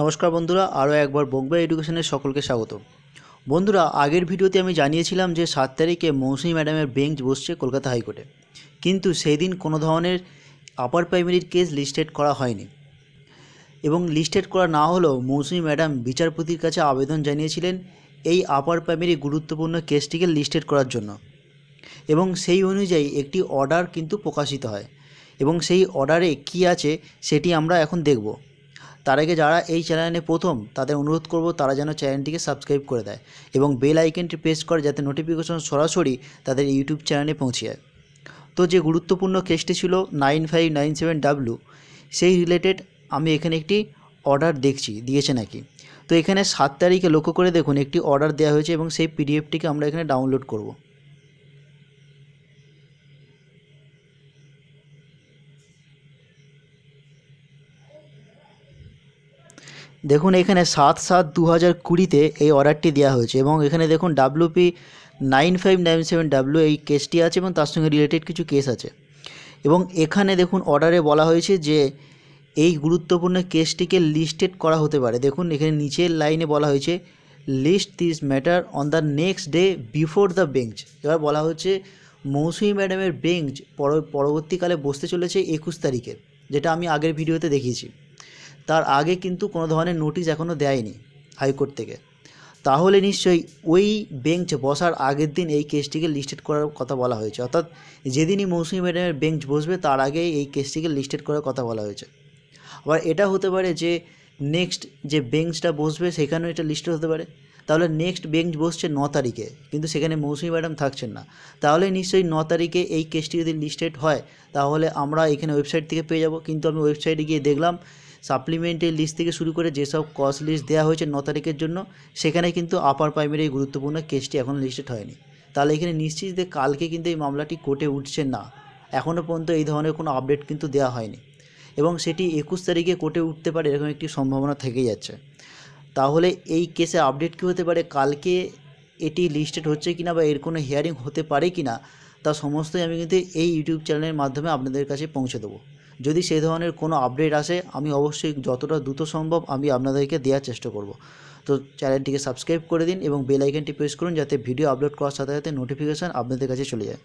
নমস্কার বন্ধুরা আরও একবার বগবা এডুকেশনের সকলকে স্বাগত বন্ধুরা আগের ভিডিওতে আমি জানিয়েছিলাম যে সাত তারিখে মৌসুমি ম্যাডামের বেঞ্চ বসছে কলকাতা হাইকোর্টে কিন্তু সেই দিন কোনো ধরনের আপার প্রাইমারির কেস লিস্টেড করা হয়নি এবং লিস্টেড করা না হলেও মৌসুমি ম্যাডাম বিচারপতির কাছে আবেদন জানিয়েছিলেন এই আপার প্রাইমারি গুরুত্বপূর্ণ কেসটিকে লিস্টেড করার জন্য এবং সেই অনুযায়ী একটি অর্ডার কিন্তু প্রকাশিত হয় এবং সেই অর্ডারে কি আছে সেটি আমরা এখন দেখব তার আগে যারা এই চ্যানেলে প্রথম তাদের অনুরোধ করব তারা যেন চ্যানেলটিকে সাবস্ক্রাইব করে দেয় এবং বেল আইকনটি প্রেস করে যাতে নোটিফিকেশন সরাসরি তাদের ইউটিউব চ্যানেলে পৌঁছে যায় তো যে গুরুত্বপূর্ণ কেসটি ছিল nine five nine seven W সেই রিলেটেড আমি এখানে একটি অর্ডার দেখছি দিয়েছে নাকি তো এখানে সাত তারিখে লক্ষ্য করে দেখুন একটি অর্ডার দেওয়া হয়েছে এবং সেই পিডিএফটিকে আমরা এখানে ডাউনলোড করব দেখুন এখানে সাত সাত দু হাজার কুড়িতে এই অর্ডারটি দেওয়া হয়েছে এবং এখানে দেখুন WP nine five nine seven W এই কেসটি আছে এবং তার সঙ্গে রিলেটেড কিছু কেস আছে এবং এখানে দেখুন অর্ডারে বলা হয়েছে যে এই গুরুত্বপূর্ণ কেসটিকে লিস্টেড করা হতে পারে দেখুন এখানে নিচের লাইনে বলা হয়েছে list this matter on the next day before the bench এবার বলা হচ্ছে মৌসুমি ম্যাডামের বেঞ্চ পরবর্তীকালে বসতে চলেছে একুশ তারিখে যেটা আমি আগের ভিডিওতে দেখিয়েছি তার আগে কিন্তু কোনো ধরনের নোটিশ এখনও দেয়নি হাইকোর্ট থেকে তাহলে নিশ্চয়ই ওই বেঞ্চ বসার আগের দিন এই কেসটিকে লিস্টেড করার কথা বলা হয়েছে অর্থাৎ যেদিনই মৌসুমি ম্যাডামের বেঞ্চ বসবে তার আগেই এই কেসটিকে লিস্টেড করার কথা বলা হয়েছে আবার এটা হতে পারে যে নেক্সট যে বেঞ্চটা বসবে সেখানেও এটা লিস্টেড হতে পারে তাহলে নেক্সট বেঞ্চ বসছে ন তারিখে কিন্তু সেখানে মৌসুমি ম্যাডাম থাকছেন না তাহলে নিশ্চয়ই ন তারিখে এই কেসটি যদি লিস্টেড হয় তাহলে আমরা এখানে ওয়েবসাইট থেকে পেয়ে যাব কিন্তু আমি ওয়েবসাইটে গিয়ে দেখলাম সাপ্লিমেন্টের লিস্ট থেকে শুরু করে যেসব কস্ট লিস্ট দেওয়া হয়েছে ন তারিখের জন্য সেখানে কিন্তু আপার প্রাইমারি এই গুরুত্বপূর্ণ কেসটি এখনও লিস্টেড হয়নি তাহলে এখানে নিশ্চিত যে কালকে কিন্তু এই মামলাটি কোর্টে উঠছে না এখনও পর্যন্ত এই ধরনের কোনো আপডেট কিন্তু দেওয়া হয়নি এবং সেটি একুশ তারিখে কোর্টে উঠতে পারে এরকম একটি সম্ভাবনা থেকে যাচ্ছে তাহলে এই কেসে আপডেট কী হতে পারে কালকে এটি লিস্টেড হচ্ছে কি না বা এর কোনো হিয়ারিং হতে পারে কিনা তা সমস্তই আমি কিন্তু এই ইউটিউব চ্যানেলের মাধ্যমে আপনাদের কাছে পৌঁছে দেবো যদি সেই ধরনের কোনো আপডেট আসে আমি অবশ্যই যতটা দ্রুত সম্ভব আমি আপনাদেরকে দেওয়ার চেষ্টা করব তো চ্যানেলটিকে সাবস্ক্রাইব করে দিন এবং বেল আইকনটি প্রেস করুন যাতে ভিডিও আপলোড করার সাথে সাথে নোটিফিকেশান আপনাদের কাছে চলে যায়